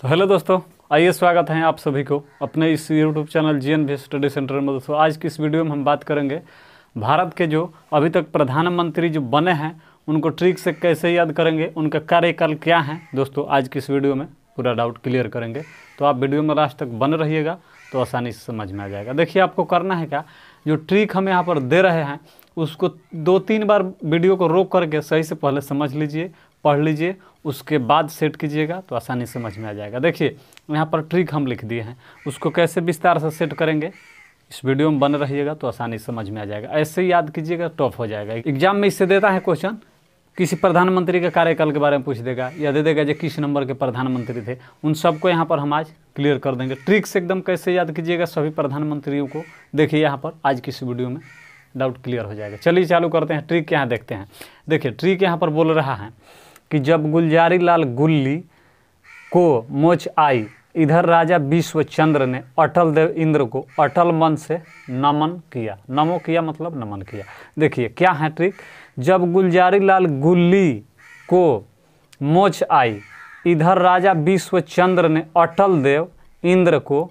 तो हेलो दोस्तों आइए स्वागत है आप सभी को अपने इस YouTube channel G N study centre में दोस्तों आज की इस वीडियो में हम बात करेंगे भारत के जो अभी तक प्रधानमंत्री जो बने हैं उनको ट्रिक से कैसे याद करेंगे उनका कार्यकाल क्या है दोस्तों आज की इस वीडियो में पूरा डाउट क्लियर करेंगे तो आप वीडियो में लास्ट तक बन रहिएगा तो आसानी से समझ में आ जाएगा देखिए आपको करना है क्या जो ट्रिक हम यहाँ पर दे रहे हैं उसको दो तीन बार वीडियो को रोक करके सही से पहले समझ लीजिए पढ़ लीजिए उसके बाद सेट कीजिएगा तो आसानी से समझ में आ जाएगा देखिए यहाँ पर ट्रिक हम लिख दिए हैं उसको कैसे विस्तार से सेट करेंगे इस वीडियो में बन रहिएगा तो आसानी से समझ में आ जाएगा ऐसे ही याद कीजिएगा टॉप हो जाएगा एग्जाम में इससे देता है क्वेश्चन किसी प्रधानमंत्री के कार्यकाल के बारे में पूछ देगा या दे देगा जो किस नंबर के प्रधानमंत्री थे उन सबको यहाँ पर हम आज क्लियर कर देंगे ट्रिक से एकदम कैसे याद कीजिएगा सभी प्रधानमंत्रियों को देखिए यहाँ पर आज की इस वीडियो में डाउट क्लियर हो जाएगा चलिए चालू करते हैं ट्रिक यहाँ देखते हैं देखिए ट्रिक यहाँ पर बोल रहा है कि जब गुलजारी लाल गुल्ली को मोच आई इधर राजा विश्वचंद्र ने अटल देव इंद्र को अटल मन से नमन किया नमो किया मतलब नमन किया देखिए क्या है ट्रिक जब गुलजारी लाल गुल्ली को मोच आई इधर राजा विश्वचंद्र ने अटल देव इंद्र को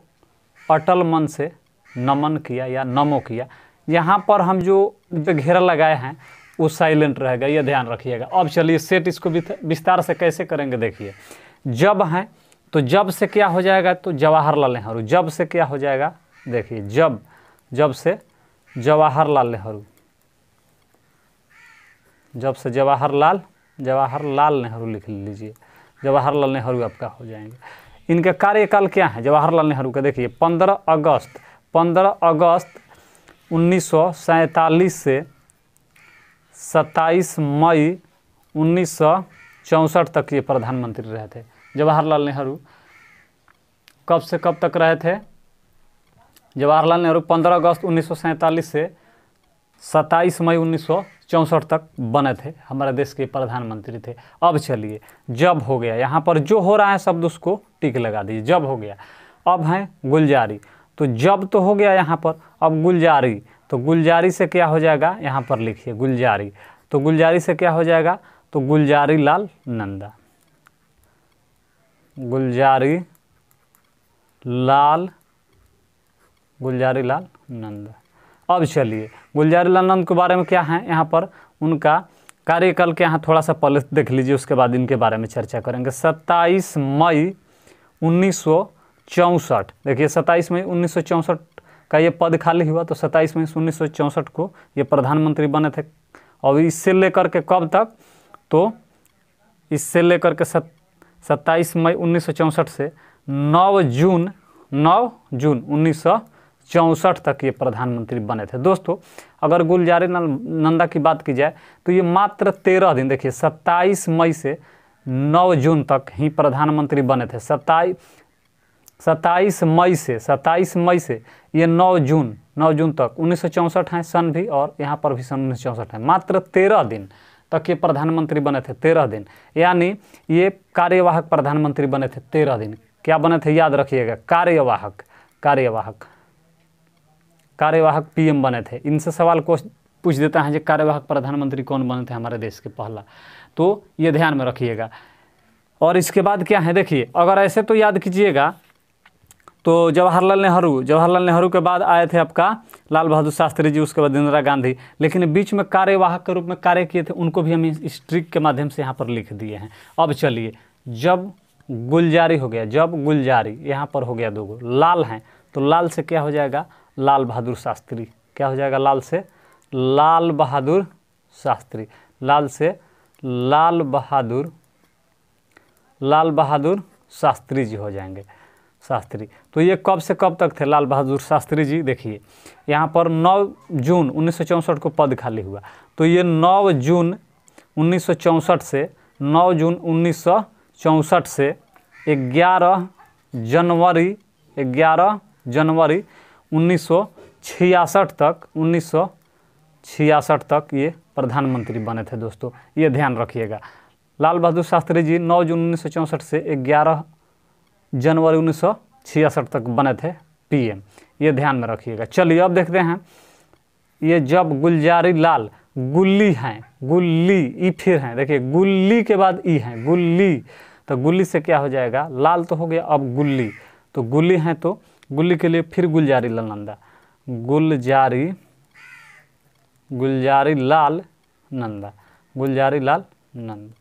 अटल मन से नमन किया या नमो किया यहाँ पर हम जो घेरा लगाए हैं वो साइलेंट रहेगा ये ध्यान रखिएगा अब चलिए सेट इसको विस्तार से कैसे करेंगे देखिए जब हैं तो जब से क्या हो जाएगा तो जवाहरलाल नेहरू जब से क्या हो जाएगा देखिए जब जब से जवाहरलाल नेहरू जब से जवाहरलाल जवाहरलाल नेहरू लिख लीजिए जवाहरलाल नेहरू आपका हो जाएंगे इनका कार्यकाल क्या है जवाहरलाल नेहरू का देखिए पंद्रह अगस्त पंद्रह अगस्त उन्नीस से सत्ताईस मई उन्नीस तक ये प्रधानमंत्री रहे थे जवाहरलाल नेहरू कब से कब तक रहे थे जवाहरलाल नेहरू 15 अगस्त उन्नीस से 27 मई उन्नीस तक बने थे हमारे देश के प्रधानमंत्री थे अब चलिए जब हो गया यहाँ पर जो हो रहा है शब्द उसको टिक लगा दीजिए जब हो गया अब हैं गुलजारी तो जब तो हो गया यहाँ पर अब गुलजारी तो गुलजारी से क्या हो जाएगा यहाँ पर लिखिए गुलजारी तो गुलजारी से क्या हो जाएगा तो गुलजारी लाल नंदा गुलजारी लाल गुलजारी लाल नंदा अब चलिए गुलजारी लाल नंद के बारे में क्या है यहाँ पर उनका कार्यकाल के यहाँ थोड़ा सा पहले देख लीजिए उसके बाद इनके बारे में चर्चा करेंगे सत्ताईस मई उन्नीस देखिए सत्ताईस मई उन्नीस का ये पद खाली हुआ तो सत्ताईस मई उन्नीस को ये प्रधानमंत्री बने थे और इससे लेकर के कब तक तो इससे लेकर के सत सत्ताईस मई उन्नीस से 9 जून 9 जून उन्नीस चौंसठ तक ये प्रधानमंत्री बने थे दोस्तों अगर गुलजारी नंदा की बात की जाए तो ये मात्र तेरह दिन देखिए सत्ताईस मई से 9 जून तक ही प्रधानमंत्री बने थे सत्ताईस सत्ताईस मई से सत्ताईस मई से ये नौ जून नौ जून तक उन्नीस है सन भी और यहाँ पर भी सन उन्नीस है मात्र तेरह दिन तक ये प्रधानमंत्री बने थे तेरह दिन यानी ये कार्यवाहक प्रधानमंत्री बने थे तेरह दिन क्या बने थे याद रखिएगा कार्यवाहक कार्यवाहक कार्यवाहक पीएम बने थे इनसे सवाल पूछ देता है जो कार्यवाहक प्रधानमंत्री कौन बने थे हमारे देश के पहला तो ये ध्यान में रखिएगा और इसके बाद क्या है देखिए अगर ऐसे तो याद कीजिएगा तो जवाहरलाल नेहरू जवाहरलाल नेहरू के बाद आए थे आपका लाल बहादुर शास्त्री जी उसके बाद इंदिरा गांधी लेकिन बीच में कार्यवाहक के रूप में कार्य किए थे उनको भी हम इस ट्रिक के माध्यम से यहाँ पर लिख दिए हैं अब चलिए जब गुलजारी हो गया जब गुलजारी यहाँ पर हो गया दो गो लाल हैं तो लाल से क्या हो जाएगा लाल बहादुर शास्त्री क्या हो जाएगा लाल से लाल बहादुर शास्त्री लाल से लाल बहादुर लाल बहादुर शास्त्री जी हो जाएंगे शास्त्री तो ये कब से कब तक थे लाल बहादुर शास्त्री जी देखिए यहाँ पर 9 जून उन्नीस को पद खाली हुआ तो ये 9 जून उन्नीस से 9 जून उन्नीस से 11 जनवरी 11 जनवरी उन्नीस तक उन्नीस तक ये प्रधानमंत्री बने थे दोस्तों ये ध्यान रखिएगा लाल बहादुर शास्त्री जी 9 जून उन्नीस से 11 जनवरी उन्नीस तक बने थे पीएम ये ध्यान में रखिएगा चलिए अब देखते हैं ये जब गुलजारी लाल गुल्ली हैं गुल्ली ई फिर हैं देखिए गुल्ली के बाद ई हैं गुल्ली तो गुल्ली से क्या हो जाएगा लाल तो हो गया अब गुल्ली तो गुल्ली हैं तो गुल्ली के लिए फिर गुलजारी लाल नंदा गुलजारी गुलजारी लाल नंदा गुलजारी लाल नंदा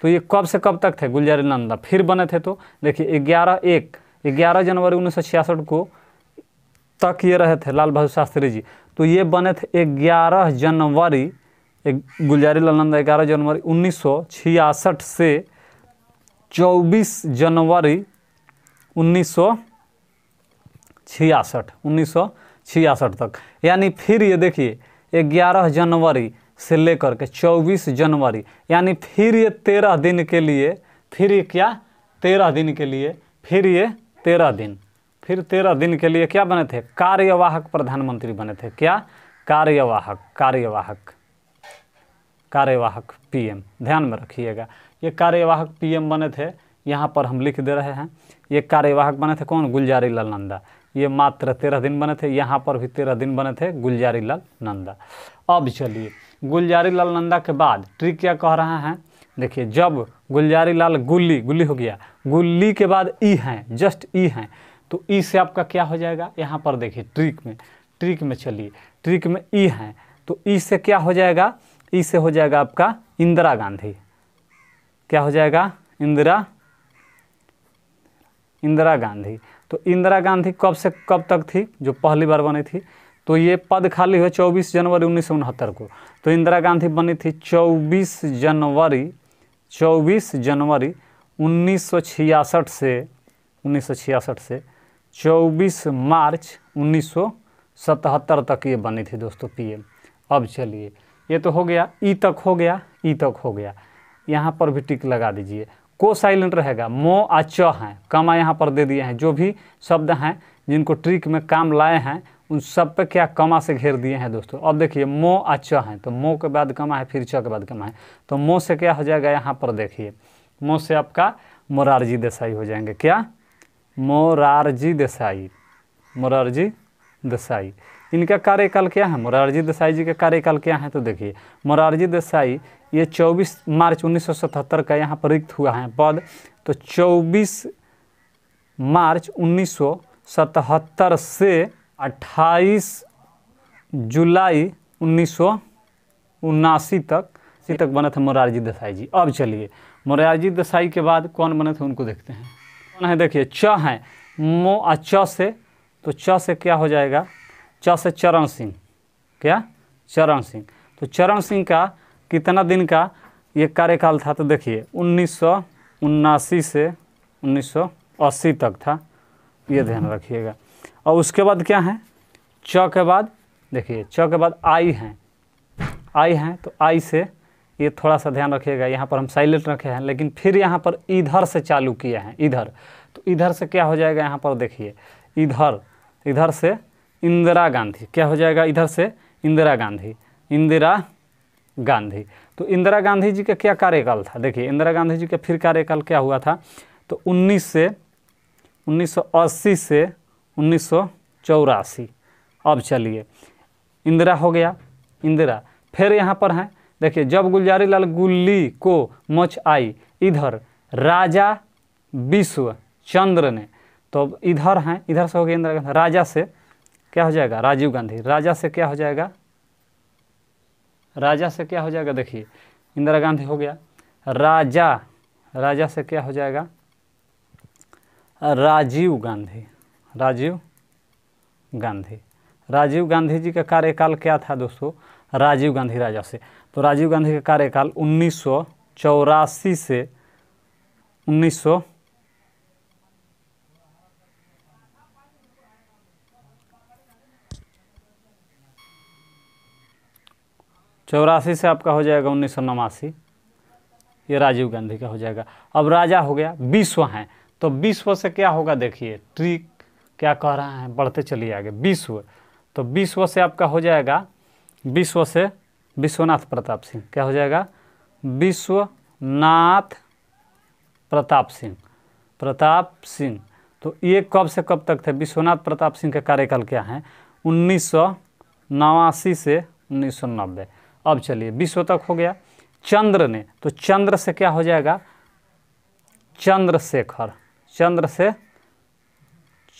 तो ये कब से कब तक थे गुलजार नंदा फिर बने थे तो देखिए ग्यारह एक ग्यारह जनवरी उन्नीस को तक ये रहे थे लाल बहादुर शास्त्री जी तो ये बने थे ग्यारह जनवरी गुलजारी लाल नंदा ग्यारह जनवरी उन्नीस से चौबीस जनवरी उन्नीस सौ छियासठ उन्नीस सौ छियासठ तक यानी फिर ये देखिए ग्यारह जनवरी से लेकर के 24 जनवरी यानी फिर ये तेरह दिन के लिए फिर ये क्या तेरह दिन के लिए फिर ये तेरह दिन फिर तेरह दिन के लिए क्या बने थे कार्यवाहक प्रधानमंत्री बने थे क्या कार्यवाहक कार्यवाहक कार्यवाहक पीएम ध्यान में रखिएगा ये कार्यवाहक पीएम बने थे यहाँ पर हम लिख दे रहे हैं ये कार्यवाहक बने थे कौन गुलजारी लाल नंदा ये मात्र तेरह दिन बने थे यहाँ पर भी तेरह दिन बने थे गुलजारी लाल नंदा अब चलिए गुलजारी लाल नंदा के बाद ट्रिक क्या कह रहा है देखिए जब गुलजारी लाल गुल्ली गुल्ली हो गया गुल्ली के बाद ई हैं जस्ट ई हैं तो ई से आपका क्या हो जाएगा यहाँ पर देखिए ट्रिक में ट्रिक में चलिए ट्रिक में ई हैं तो ई से क्या हो जाएगा ई से हो जाएगा आपका इंदिरा गांधी क्या हो जाएगा इंदिरा इंदिरा गांधी तो इंदिरा गांधी कब से कब तक थी जो पहली बार बनी थी तो ये पद खाली हुआ चौबीस जनवरी उन्नीस को तो इंदिरा गांधी बनी थी चौबीस जनवरी चौबीस जनवरी उन्नीस से उन्नीस से 24 मार्च 1977 तक ये बनी थी दोस्तों पीएम अब चलिए ये तो हो गया ई तक हो गया ई तक हो गया यहाँ पर भी टिक लगा दीजिए को साइलेंट रहेगा मो आ च हैं कमा यहाँ पर दे दिए हैं जो भी शब्द हैं जिनको ट्रिक में काम लाए हैं उन सब पे क्या कमा से घेर दिए हैं दोस्तों अब देखिए मो आ अच्छा च है तो मो के बाद कमा है फिर च के बाद कमा है तो मो से क्या हो जाएगा यहाँ पर देखिए मो से आपका मोरारजी देसाई हो जाएंगे क्या मोरारजी देसाई मोरारजी देसाई इनका कार्यकाल क्या है मोरारजी देसाई जी का कार्यकाल क्या है तो देखिए मोरारजी देसाई ये 24 मार्च 1977 का यहाँ पर रिक्त हुआ है पद तो 24 मार्च 1977 से 28 जुलाई उन्नीस तक सी तक बने थे मोरारजी देसाई जी अब चलिए मोरारजी देसाई के बाद कौन बने थे उनको देखते हैं कौन है देखिए च हैं मो आ च से तो च से क्या हो जाएगा च से चरण सिंह क्या चरण सिंह तो चरण सिंह का कितना दिन का ये कार्यकाल था तो देखिए उन्नीस से उन्नीस सौ अस्सी तक था ये ध्यान रखिएगा और उसके बाद क्या है च के बाद देखिए च के बाद आई हैं आई हैं तो आई से ये थोड़ा सा ध्यान रखिएगा यहाँ पर हम साइलेंट रखे हैं लेकिन फिर यहाँ पर इधर से चालू किए हैं इधर तो इधर से क्या हो जाएगा यहाँ पर देखिए इधर इधर से इंदिरा गांधी क्या हो जाएगा इधर से इंदिरा गांधी इंदिरा गांधी तो इंदिरा गांधी जी का क्या कार्यकाल था देखिए इंदिरा गांधी जी का फिर कार्यकाल क्या हुआ था तो 19 से 1980 से उन्नीस अब चलिए इंदिरा हो गया इंदिरा फिर यहाँ पर हैं देखिए जब गुलजारी लाल गुल्ली को मच आई इधर राजा विश्व चंद्र ने तो इधर हैं इधर से हो गया इंदिरा गांधी राजा से क्या हो जाएगा राजीव गांधी राजा से क्या हो जाएगा राजा से क्या हो जाएगा देखिए इंदिरा गांधी हो गया राजा राजा से क्या हो जाएगा राजीव गांधी राजीव गांधी राजीव गांधी जी का कार्यकाल क्या था दोस्तों राजीव गांधी राजा से तो राजीव गांधी का कार्यकाल उन्नीस से उन्नीस चौरासी से आपका हो जाएगा उन्नीस सौ नवासी ये राजीव गांधी का हो जाएगा अब राजा हो गया बीसवा हैं तो बीसवा से क्या होगा देखिए ट्रिक क्या कह रहा है बढ़ते चलिए आगे विश्व तो विश्व से आपका हो जाएगा विश्व से विश्वनाथ प्रताप सिंह क्या हो जाएगा विश्वनाथ प्रताप सिंह प्रताप सिंह तो ये कब से कब तक थे विश्वनाथ प्रताप सिंह के कार्यकाल क्या हैं उन्नीस से नब्बे अब चलिए विश्व तक हो गया चंद्र ने तो चंद्र से क्या हो जाएगा चंद्रशेखर चंद्र से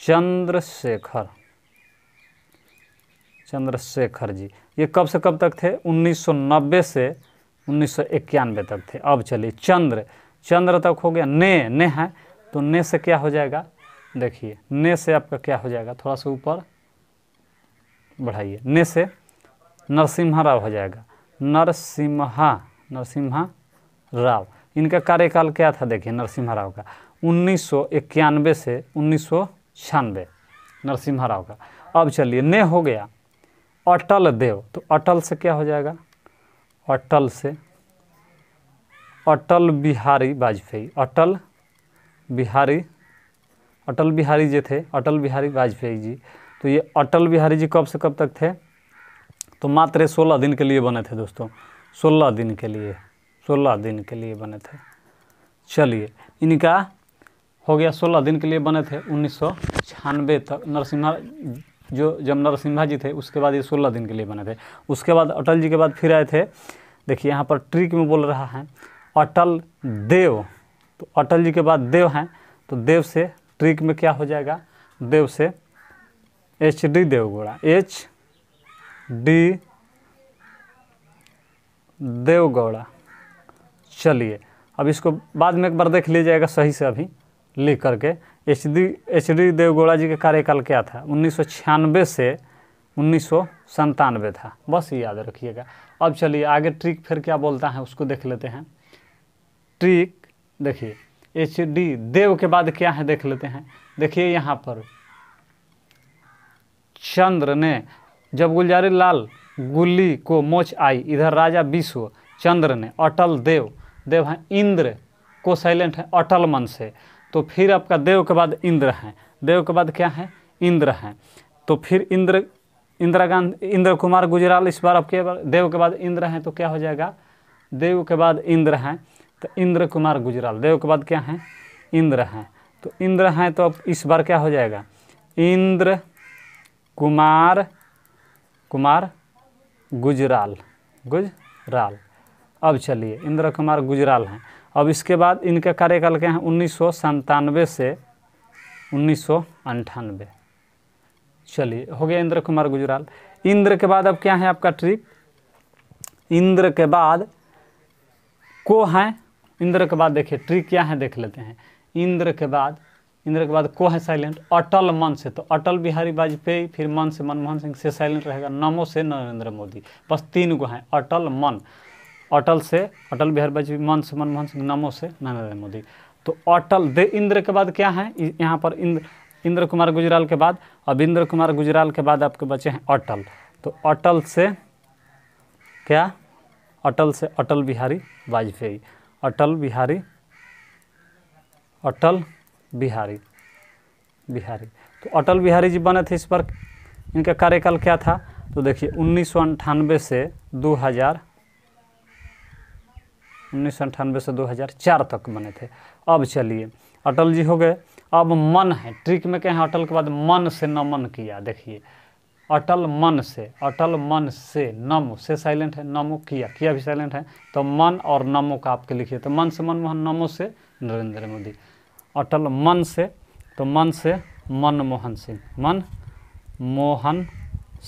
चंद्रशेखर चंद्रशेखर जी ये कब से कब तक थे 1990 से उन्नीस तक थे अब चलिए चंद्र चंद्र तक हो गया ने ने है तो ने से क्या हो जाएगा देखिए ने से आपका क्या हो जाएगा थोड़ा सा ऊपर बढ़ाइए ने से नरसिम्हा राव हो जाएगा नरसिम्हा नरसिम्हा राव इनका कार्यकाल क्या था देखिए नरसिम्हा राव का उन्नीस से उन्नीस छियानवे नरसिम्हा राव का अब चलिए ने हो गया अटल देव तो अटल से क्या हो जाएगा अटल से अटल बिहारी वाजपेयी अटल बिहारी अटल बिहारी जी थे अटल बिहारी वाजपेयी जी तो ये अटल बिहारी जी कब से कब तक थे तो मात्र सोलह दिन के लिए बने थे दोस्तों सोलह दिन के लिए सोलह दिन के लिए बने थे चलिए इनका हो गया सोलह दिन के लिए बने थे उन्नीस तक नरसिम्हा जो जब नरसिम्हा जी थे उसके बाद ये सोलह दिन के लिए बने थे उसके बाद अटल जी के बाद फिर आए थे देखिए यहाँ पर ट्रिक में बोल रहा है अटल देव तो अटल जी के बाद देव हैं तो देव से ट्रिक में क्या हो जाएगा देव से H D Deve Gowda H D Deve Gowda चलिए अब इसको बाद में एक बार देख लिया जाएगा सही से अभी लिख करके H D H D Deve Gowda ji का कार्यकाल क्या था उन्नीस से उन्नीस था बस याद रखिएगा अब चलिए आगे ट्रिक फिर क्या बोलता है उसको देख लेते हैं ट्रिक देखिए एच डी देव के बाद क्या है देख लेते हैं देखिए यहाँ पर चंद्र ने जब गुलजारी लाल गुल्ली को मोच आई इधर राजा विश्व चंद्र ने अटल देव देव हैं इंद्र को साइलेंट है अटल मन से तो फिर आपका देव के बाद इंद्र है देव के बाद क्या है इंद्र है तो फिर इंद्र इंदिरा गांधी इंद्र कुमार गुजराल इस बार आपके देव के बाद इंद्र हैं तो क्या हो जाएगा देव के बाद इंद्र हैं तो इंद्र कुमार गुजराल देव के बाद क्या हैं इंद्र हैं तो इंद्र हैं तो अब इस बार क्या हो जाएगा इंद्र कुमार कुमार गुजराल गुजराल अब चलिए इंद्र कुमार गुजराल हैं अब इसके बाद इनके कार्यकाल क्या हैं उन्नीस से उन्नीस चलिए हो गया इंद्र कुमार गुजराल इंद्र के बाद अब क्या है आपका ट्रिक इंद्र के बाद को है इंद्र के बाद देखिए ट्रिक क्या है देख लेते हैं इंद्र के बाद इंद्र के बाद को है साइलेंट अटल मन से तो अटल बिहारी वाजपेयी फिर मन से मनमोहन सिंह से साइलेंट रहेगा नमो से नरेंद्र मोदी बस तीन गो हैं अटल मन अटल से अटल बिहारी वाजपेयी मन से मनमोहन सिंह नमो से नरेंद्र मोदी तो अटल दे इंद्र के बाद क्या है यहाँ पर इंद्र इंद्र कुमार गुजराल के बाद अब इंद्र कुमार गुजराल के बाद आपके बचे हैं अटल तो अटल से क्या अटल से अटल बिहारी वाजपेयी अटल बिहारी अटल बिहारी बिहारी तो अटल बिहारी जी बने थे इस पर इनका कार्यकाल क्या था तो देखिए उन्नीस से 2000 उन्नीस से 2004 तक बने थे अब चलिए अटल जी हो गए अब मन है ट्रिक में कहें अटल के बाद मन से नमन किया देखिए अटल मन से अटल मन से नमो से साइलेंट है नमो किया किया भी साइलेंट है तो मन और नमो का आपके लिखिए तो मन से मनमोहन नमो से नरेंद्र मोदी अटल मन से तो मन से मनमोहन सिंह मन मोहन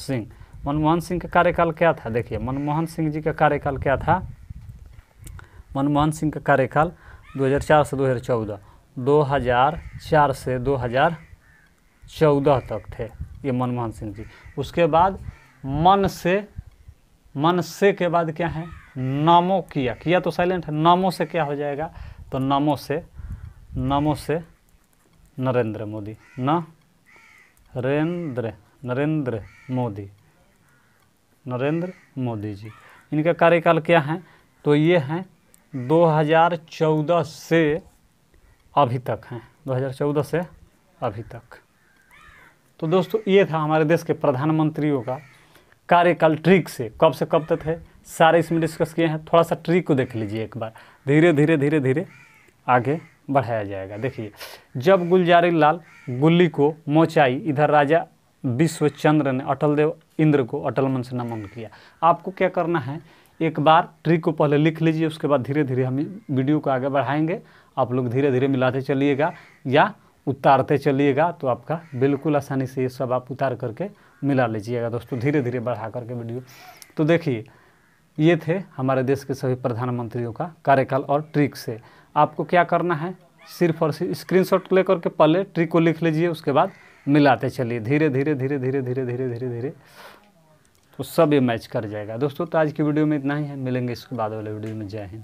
सिंह मनमोहन सिंह का कार्यकाल क्या था देखिए मनमोहन सिंह जी का कार्यकाल क्या था मनमोहन सिंह का कार्यकाल 2004 से 2014 2004 से 2014 तक थे ये मनमोहन सिंह जी उसके बाद मन से मन से के बाद क्या है नामो किया किया तो साइलेंट है नामो से क्या हो जाएगा तो नामो से नामो से नरेंद्र मोदी न नरेंद्र नरेंद्र मोदी नरेंद्र मोदी जी इनका कार्यकाल क्या है तो ये हैं 2014 से अभी तक हैं 2014 से अभी तक तो दोस्तों ये था हमारे देश के प्रधानमंत्रियों का कार्यकाल ट्रिक से कब से कब तक है सारे इसमें डिस्कस किए हैं थोड़ा सा ट्रिक को देख लीजिए एक बार धीरे धीरे धीरे धीरे आगे बढ़ाया जाएगा देखिए जब गुलजारी लाल गुल्ली को मोचाई इधर राजा विश्वचंद्र ने अटल देव इंद्र को अटल मन से नमन किया आपको क्या करना है एक बार ट्रिक को पहले लिख लीजिए उसके बाद धीरे धीरे हम वीडियो को आगे बढ़ाएंगे आप लोग धीरे धीरे मिलाते चलिएगा या उतारते चलिएगा तो आपका बिल्कुल आसानी से ये सब आप उतार करके मिला लीजिएगा दोस्तों धीरे धीरे बढ़ा करके वीडियो तो देखिए ये थे हमारे देश के सभी प्रधानमंत्रियों का कार्यकाल और ट्रिक से आपको क्या करना है सिर्फ और सिर्फ शॉट ले करके पहले ट्रिक को लिख लीजिए उसके बाद मिलाते चलिए धीरे धीरे धीरे धीरे धीरे धीरे धीरे धीरे तो सब ये मैच कर जाएगा दोस्तों तो आज की वीडियो में इतना ही है मिलेंगे इसके बाद वाले वीडियो में जय हिंद